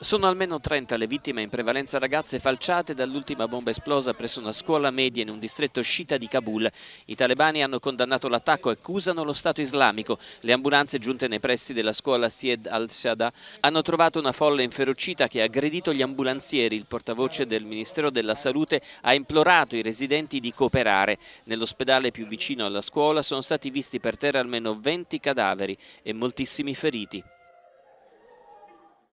Sono almeno 30 le vittime, in prevalenza ragazze falciate dall'ultima bomba esplosa presso una scuola media in un distretto sciita di Kabul. I talebani hanno condannato l'attacco e accusano lo Stato islamico. Le ambulanze giunte nei pressi della scuola Sied al-Shada hanno trovato una folla inferocita che ha aggredito gli ambulanzieri. Il portavoce del Ministero della Salute ha implorato i residenti di cooperare. Nell'ospedale più vicino alla scuola sono stati visti per terra almeno 20 cadaveri e moltissimi feriti.